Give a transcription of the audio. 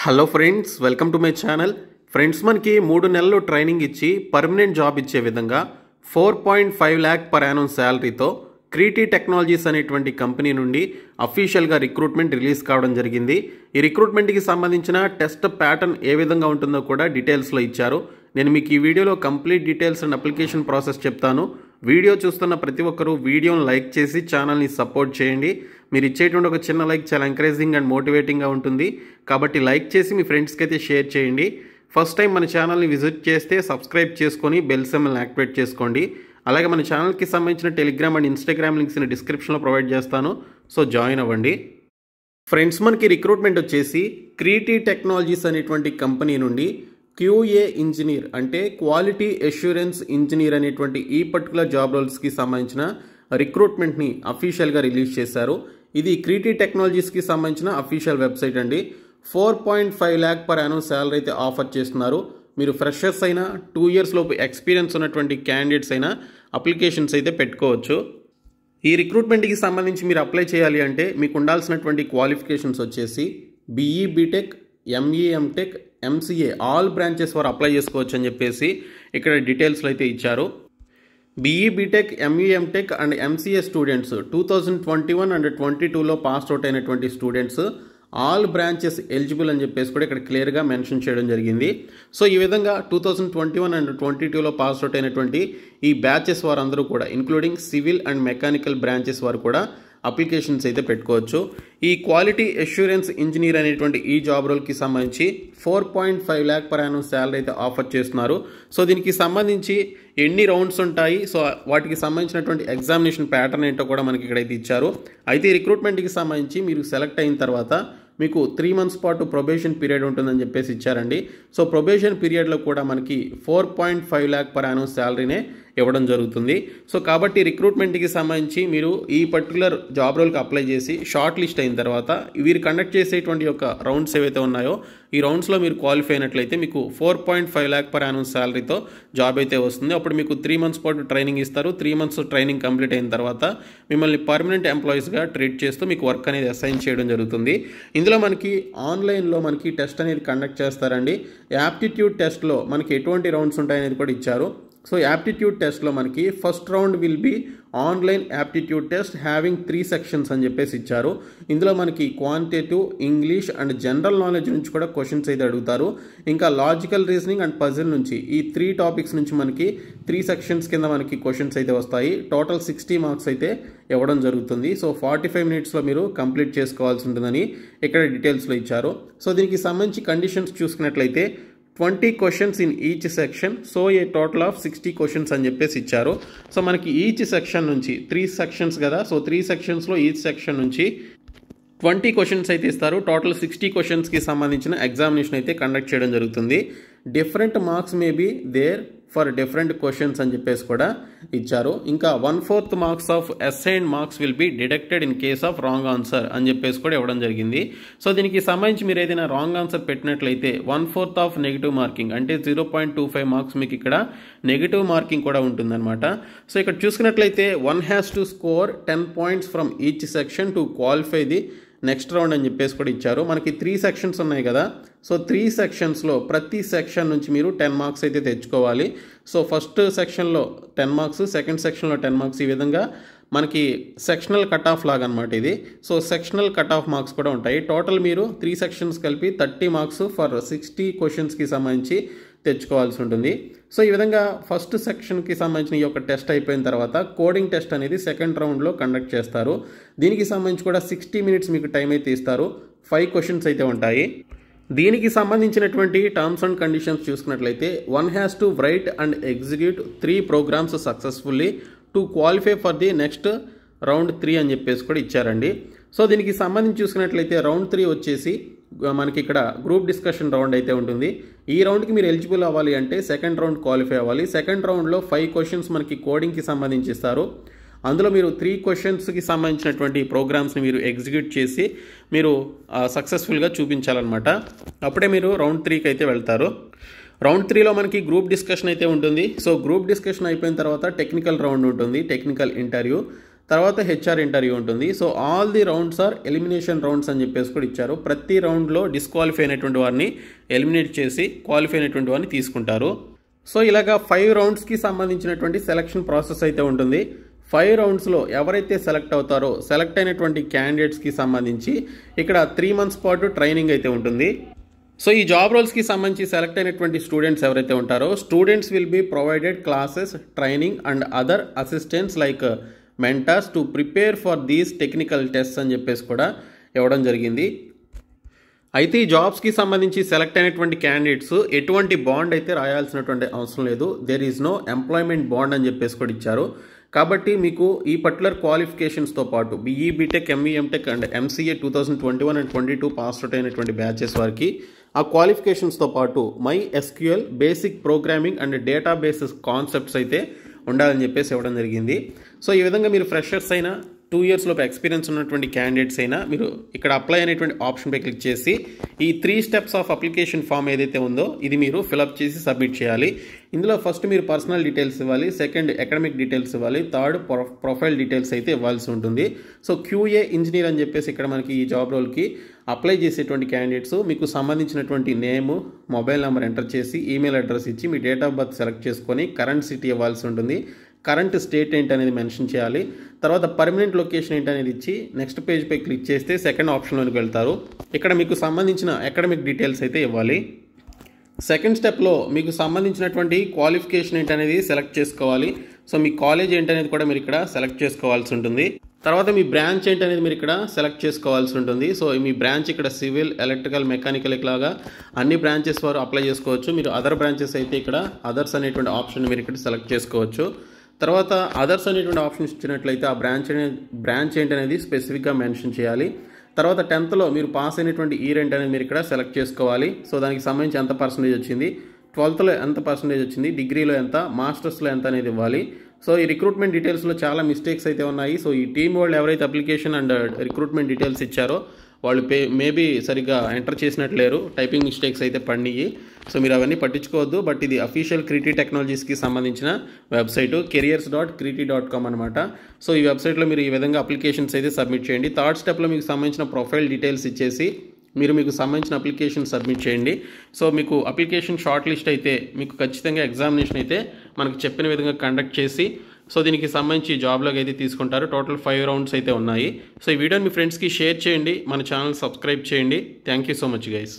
hello friends welcome to my channel friends మనకి మూడు నెలలు ట్రైనింగ్ ఇచ్చి పర్మనెంట్ జాబ్ ఇచ్చే విధంగా four point five lakh per annum శాలరీతో క్రీటీ టెక్నాలజీస్ అనేటువంటి కంపెనీ నుండి అఫీషియల్గా రిక్రూట్మెంట్ రిలీజ్ కావడం జరిగింది ఈ రిక్రూట్మెంట్కి సంబంధించిన టెస్ట్ ప్యాటర్న్ ఏ విధంగా ఉంటుందో కూడా డీటెయిల్స్లో ఇచ్చారు నేను మీకు ఈ వీడియోలో complete details and application process చెప్తాను వీడియో చూస్తున్న ప్రతి ఒక్కరూ వీడియోను లైక్ చేసి ఛానల్ని సపోర్ట్ చేయండి మీరు ఇచ్చేటువంటి ఒక చిన్న లైక్ చాలా ఎంకరేజింగ్ అండ్ మోటివేటింగ్గా ఉంటుంది కాబట్టి లైక్ చేసి మీ ఫ్రెండ్స్కి అయితే షేర్ చేయండి ఫస్ట్ టైం మన ఛానల్ని విజిట్ చేస్తే సబ్స్క్రైబ్ చేసుకొని బెల్ సెమ్ని యాక్టివేట్ చేసుకోండి అలాగే మన ఛానల్కి సంబంధించిన టెలిగ్రామ్ అండ్ ఇన్స్టాగ్రామ్ లింక్స్ని డిస్క్రిప్షన్లో ప్రొవైడ్ చేస్తాను సో జాయిన్ అవ్వండి ఫ్రెండ్స్ మనకి రిక్రూట్మెంట్ వచ్చేసి క్రియేటివ్ టెక్నాలజీస్ అనేటువంటి కంపెనీ నుండి క్యూఏ ఇంజనీర్ అంటే క్వాలిటీ అష్యూరెన్స్ ఇంజనీర్ అనేటువంటి ఈ పర్టికులర్ జాబ్ రోల్స్కి సంబంధించిన రిక్రూట్మెంట్ని అఫీషియల్గా రిలీజ్ చేశారు ఇది క్రీటీ టెక్నాలజీస్కి సంబంధించిన అఫీషియల్ వెబ్సైట్ అండి four point five lakh per annum salary అయితే ఆఫర్ చేస్తున్నారు మీరు ఫ్రెషర్స్ అయినా టూ ఇయర్స్ లోపు ఎక్స్పీరియన్స్ ఉన్నటువంటి క్యాండిడేట్స్ అయినా అప్లికేషన్స్ అయితే పెట్టుకోవచ్చు ఈ రిక్రూట్మెంట్కి సంబంధించి మీరు అప్లై చేయాలి అంటే మీకు ఉండాల్సినటువంటి క్వాలిఫికేషన్స్ వచ్చేసి BE BTech ME MTech MCA all branches వారు అప్లై చేసుకోవచ్చు అని చెప్పేసి ఇక్కడ డీటెయిల్స్లో అయితే ఇచ్చారు BE BTech ME MTech and MCA students two thousand twenty one and twenty టూలో పాస్ అవుట్ అయినటువంటి స్టూడెంట్స్ ఆల్ బ్రాంచెస్ ఎలిజిబుల్ అని చెప్పేసి కూడా ఇక్కడ క్లియర్గా మెన్షన్ చేయడం జరిగింది సో ఈ విధంగా two thousand twenty one and twenty టూలో పాస్ అవుట్ అయినటువంటి ఈ బ్యాచెస్ వారందరూ కూడా including civil and mechanical branches వారు కూడా అప్లికేషన్స్ అయితే పెట్టుకోవచ్చు ఈ క్వాలిటీ అష్యూరెన్స్ ఇంజనీర్ అనేటువంటి ఈ జాబ్ రోల్కి సంబంధించి four point five lakh per annum salary అయితే ఆఫర్ చేస్తున్నారు సో దీనికి సంబంధించి ఎన్ని రౌండ్స్ ఉంటాయి సో వాటికి సంబంధించినటువంటి ఎగ్జామినేషన్ ప్యాటర్న్ ఏంటో కూడా మనకి ఇక్కడైతే ఇచ్చారు అయితే రిక్రూట్మెంట్కి సంబంధించి మీరు సెలెక్ట్ అయిన తర్వాత మీకు త్రీ మంత్స్ పాటు ప్రొబేషన్ పీరియడ్ ఉంటుందని చెప్పేసి ఇచ్చారండి సో ప్రొబేషన్ పీరియడ్లో కూడా మనకి four point five lakh per annum శాలరీనే ఇవ్వడం జరుగుతుంది సో కాబట్టి రిక్రూట్మెంట్కి సంబంధించి మీరు ఈ పర్టికులర్ జాబ్ రోల్కి అప్లై చేసి షార్ట్ లిస్ట్ అయిన తర్వాత వీరు కండక్ట్ చేసేటువంటి యొక్క రౌండ్స్ ఏవైతే ఉన్నాయో ఈ రౌండ్స్లో మీరు క్వాలిఫై అయినట్లయితే మీకు four point five lakh per annum శాలరీతో జాబ్ అయితే వస్తుంది అప్పుడు మీకు త్రీ మంత్స్ పాటు ట్రైనింగ్ ఇస్తారు త్రీ మంత్స్ ట్రైనింగ్ కంప్లీట్ అయిన తర్వాత మిమ్మల్ని పర్మనెంట్ ఎంప్లాయీస్గా ట్రీట్ చేస్తూ మీకు వర్క్ అనేది అసైన్ చేయడం జరుగుతుంది ఇందులో మనకి ఆన్లైన్లో మనకి టెస్ట్ అనేది కండక్ట్ చేస్తారండి యాప్టిట్యూడ్ టెస్ట్లో మనకి ఎటువంటి రౌండ్స్ ఉంటాయనేది కూడా ఇచ్చారు సో యాప్టిట్యూడ్ టెస్ట్లో మనకి first round will be online aptitude test having three sections అని చెప్పేసి ఇచ్చారు ఇందులో మనకి quantitative English and general knowledge నుంచి కూడా క్వశ్చన్స్ అయితే అడుగుతారు ఇంకా లాజికల్ రీజనింగ్ అండ్ పజిల్ నుంచి ఈ త్రీ టాపిక్స్ నుంచి మనకి త్రీ సెక్షన్స్ కింద మనకి క్వశ్చన్స్ అయితే వస్తాయి టోటల్ సిక్స్టీ మార్క్స్ అయితే ఇవ్వడం జరుగుతుంది సో ఫార్టీ ఫైవ్ మినిట్స్లో మీరు కంప్లీట్ చేసుకోవాల్సి ఉంటుందని ఇక్కడ డీటెయిల్స్లో ఇచ్చారు సో దీనికి సంబంధించి కండిషన్స్ చూసుకున్నట్లయితే twenty questions in each section so a total of sixty questions అని చెప్పేసి ఇచ్చారు సో మనకి ఈచ్ సెక్షన్ నుంచి త్రీ సెక్షన్స్ కదా సో త్రీ సెక్షన్స్లో ఈచ్ సెక్షన్ నుంచి ట్వంటీ క్వశ్చన్స్ అయితే ఇస్తారు టోటల్ సిక్స్టీ క్వశ్చన్స్కి సంబంధించిన ఎగ్జామినేషన్ అయితే కండక్ట్ చేయడం జరుగుతుంది different marks may be there for different questions అని చెప్పేసి కూడా ఇచ్చారు ఇంకా one fourth marks of assign marks will be deducted in case of wrong answer అని చెప్పేసి కూడా ఇవ్వడం జరిగింది సో దీనికి సంబంధించి మీరు ఏదైనా రాంగ్ ఆన్సర్ పెట్టినట్లయితే one fourth of negative marking అంటే zero point two five marks మీకు ఇక్కడ నెగిటివ్ మార్కింగ్ కూడా ఉంటుందన్నమాట సో ఇక్కడ చూసుకున్నట్లయితే one has to score ten points from each section to qualify the next round అని చెప్పేసి కూడా ఇచ్చారు మనకి త్రీ సెక్షన్స్ ఉన్నాయి కదా సో త్రీ సెక్షన్స్లో ప్రతి సెక్షన్ నుంచి మీరు టెన్ మార్క్స్ అయితే తెచ్చుకోవాలి సో ఫస్ట్ సెక్షన్లో టెన్ మార్క్స్ సెకండ్ సెక్షన్లో టెన్ మార్క్స్ ఈ విధంగా మనకి సెక్షనల్ కట్ ఆఫ్ లాగా అనమాట ఇది so sectional cut off marks కూడా ఉంటాయి టోటల్ మీరు త్రీ సెక్షన్స్ కలిపి థర్టీ మార్క్స్ ఫర్ సిక్స్టీ క్వశ్చన్స్కి సంబంధించి తెచ్చుకోవాల్సి ఉంటుంది సో ఈ విధంగా ఫస్ట్ సెక్షన్కి సంబంధించిన ఈ యొక్క టెస్ట్ అయిపోయిన తర్వాత కోడింగ్ టెస్ట్ అనేది సెకండ్ రౌండ్లో కండక్ట్ చేస్తారు దీనికి సంబంధించి కూడా సిక్స్టీ మినిట్స్ మీకు టైం అయితే ఇస్తారు ఫైవ్ క్వశ్చన్స్ అయితే ఉంటాయి దీనికి సంబంధించినటువంటి టర్మ్స్ అండ్ కండిషన్స్ చూసుకున్నట్లయితే one has to write and execute three programs successfully to qualify for the next round three అని చెప్పేసి కూడా ఇచ్చారండి సో దీనికి సంబంధించి చూసుకున్నట్లయితే రౌండ్ త్రీ వచ్చేసి మనకి ఇక్కడ గ్రూప్ డిస్కషన్ రౌండ్ అయితే ఉంటుంది ఈ రౌండ్కి మీరు ఎలిజిబుల్ అవ్వాలి అంటే సెకండ్ రౌండ్ క్వాలిఫై అవ్వాలి సెకండ్ రౌండ్లో ఫైవ్ క్వశ్చన్స్ మనకి కోడింగ్కి సంబంధించి ఇస్తారు అందులో మీరు త్రీ క్వశ్చన్స్కి సంబంధించినటువంటి ప్రోగ్రామ్స్ని మీరు ఎగ్జిక్యూట్ చేసి మీరు సక్సెస్ఫుల్గా చూపించాలన్నమాట అప్పుడే మీరు రౌండ్ త్రీకి అయితే వెళ్తారు రౌండ్ త్రీలో మనకి గ్రూప్ డిస్కషన్ అయితే ఉంటుంది సో గ్రూప్ డిస్కషన్ అయిపోయిన తర్వాత టెక్నికల్ రౌండ్ ఉంటుంది టెక్నికల్ ఇంటర్వ్యూ తర్వాత హెచ్ఆర్ ఇంటర్వ్యూ ఉంటుంది so all the rounds are elimination rounds అని చెప్పేసి కూడా ఇచ్చారు ప్రతి రౌండ్లో డిస్క్వాలిఫై అయినటువంటి వారిని ఎలిమినేట్ చేసి క్వాలిఫై అయినటువంటి వారిని తీసుకుంటారు సో ఇలాగా ఫైవ్ రౌండ్స్కి సంబంధించినటువంటి సెలక్షన్ ప్రాసెస్ అయితే ఉంటుంది ఫైవ్ రౌండ్స్లో ఎవరైతే సెలెక్ట్ అవుతారో సెలెక్ట్ అయినటువంటి క్యాండిడేట్స్కి సంబంధించి ఇక్కడ త్రీ మంత్స్ పాటు ట్రైనింగ్ అయితే ఉంటుంది సో ఈ జాబ్ రోల్స్కి సంబంధించి సెలెక్ట్ అయినటువంటి స్టూడెంట్స్ ఎవరైతే ఉంటారో students will be provided classes training and other assistants like mentors to prepare for these technical test అని చెప్పేసి కూడా ఇవ్వడం జరిగింది అయితే ఈ జాబ్స్కి సంబంధించి సెలెక్ట్ అయినటువంటి క్యాండిడేట్స్ ఎటువంటి బాండ్ అయితే రాయాల్సినటువంటి అవసరం లేదు there is no employment bond అని చెప్పేసి కూడా ఇచ్చారు కాబట్టి మీకు ఈ పర్టికులర్ క్వాలిఫికేషన్స్తో పాటు BE BTech ME MTech and MCA two thousand twenty one and twenty two pass out అయినటువంటి బ్యాచెస్ వారికి ఆ క్వాలిఫికేషన్స్తో పాటు MySQL basic programming and data basis concepts అయితే ఉండాలని చెప్పేసి ఇవ్వడం జరిగింది సో ఈ విధంగా మీరు ఫ్రెషర్స్ అయినా టూ ఇయర్స్ లోపు ఎక్స్పీరియన్స్ ఉన్నటువంటి క్యాండిడేట్స్ అయినా మీరు ఇక్కడ అప్లై అనేటువంటి ఆప్షన్పై క్లిక్ చేసి ఈ three steps of application form ఏదైతే ఉందో ఇది మీరు ఫిలప్ చేసి సబ్మిట్ చేయాలి ఇందులో ఫస్ట్ మీరు పర్సనల్ డీటెయిల్స్ ఇవ్వాలి సెకండ్ అకాడమిక్ డీటెయిల్స్ ఇవ్వాలి థర్డ్ ప్రొఫైల్ డీటెయిల్స్ అయితే ఇవ్వాల్సి ఉంటుంది సో క్యూఏ ఇంజనీర్ అని చెప్పేసి ఇక్కడ మనకి ఈ జాబ్ రోల్కి అప్లై చేసేటువంటి క్యాండిడేట్స్ మీకు సంబంధించినటువంటి నేమ్ మొబైల్ నెంబర్ ఎంటర్ చేసి ఈమెయిల్ అడ్రస్ ఇచ్చి మీ డేట్ ఆఫ్ బర్త్ సెలెక్ట్ చేసుకొని కరెంట్ సిటీ ఇవ్వాల్సి ఉంటుంది కరెంట్ స్టేట్ ఏంటి అనేది మెన్షన్ చేయాలి తర్వాత పర్మనెంట్ లొకేషన్ ఏంటి అనేది ఇచ్చి నెక్స్ట్ పేజ్పై క్లిక్ చేస్తే సెకండ్ ఆప్షన్లోకి వెళ్తారు ఇక్కడ మీకు సంబంధించిన అకాడమిక్ డీటెయిల్స్ అయితే ఇవ్వాలి సెకండ్ స్టెప్లో మీకు సంబంధించినటువంటి క్వాలిఫికేషన్ ఏంటి అనేది సెలెక్ట్ చేసుకోవాలి సో మీ కాలేజ్ ఏంటి అనేది కూడా మీరు ఇక్కడ సెలెక్ట్ చేసుకోవాల్సి ఉంటుంది తర్వాత మీ బ్రాంచ్ ఏంటనేది మీరు ఇక్కడ సెలెక్ట్ చేసుకోవాల్సి ఉంటుంది సో మీ బ్రాంచ్ ఇక్కడ సివిల్ ఎలక్ట్రికల్ మెకానికల్ లాగా అన్ని బ్రాంచెస్ వారు అప్లై చేసుకోవచ్చు మీరు అదర్ బ్రాంచెస్ అయితే ఇక్కడ అదర్స్ అనేటువంటి ఆప్షన్ మీరు ఇక్కడ సెలెక్ట్ చేసుకోవచ్చు తర్వాత అదర్స్ అనేటువంటి ఆప్షన్స్ ఇచ్చినట్లయితే ఆ బ్రాంచ్ అనే బ్రాంచ్ ఏంటి అనేది స్పెసిఫిక్గా మెన్షన్ చేయాలి తర్వాత టెన్త్లో మీరు పాస్ అయినటువంటి ఈ రెంట్ అనేది మీరు ఇక్కడ సెలెక్ట్ చేసుకోవాలి సో దానికి సంబంధించి ఎంత పర్సంటేజ్ వచ్చింది ట్వెల్త్లో ఎంత పర్సంటేజ్ వచ్చింది డిగ్రీలో ఎంత మాస్టర్స్లో ఎంత అనేది ఇవ్వాలి సో ఈ రిక్రూట్మెంట్ డీటెయిల్స్లో చాలా మిస్టేక్స్ అయితే ఉన్నాయి సో ఈ టీమ్ వాళ్ళు ఎవరైతే అప్లికేషన్ అండ్ రిక్రూట్మెంట్ డీటెయిల్స్ ఇచ్చారో వాళ్ళు పే మేబీ సరిగ్గా ఎంటర్ చేసినట్టు లేరు టైపింగ్ మిస్టేక్స్ అయితే పండియి సో మీరు అవన్నీ పట్టించుకోవద్దు బట్ ఇది అఫీషియల్ క్రిటీ టెక్నాలజీస్కి సంబంధించిన వెబ్సైటు కెరియర్స్ డాట్ క్రిటీ డాట్ కామ్ అనమాట సో ఈ వెబ్సైట్లో మీరు ఈ విధంగా అప్లికేషన్స్ అయితే సబ్మిట్ చేయండి థర్డ్ స్టెప్లో మీకు సంబంధించిన ప్రొఫైల్ డీటెయిల్స్ ఇచ్చేసి మీరు మీకు సంబంధించిన అప్లికేషన్ సబ్మిట్ చేయండి సో మీకు అప్లికేషన్ షార్ట్ లిస్ట్ అయితే మీకు ఖచ్చితంగా ఎగ్జామినేషన్ అయితే మనకు చెప్పిన విధంగా కండక్ట్ చేసి సో దీనికి సంబంధించి జాబ్లోకి అయితే తీసుకుంటారు టోటల్ ఫైవ్ రౌండ్స్ అయితే ఉన్నాయి సో ఈ వీడియోని మీ ఫ్రెండ్స్కి షేర్ చేయండి మన ఛానల్ సబ్స్క్రైబ్ చేయండి thank you so much guys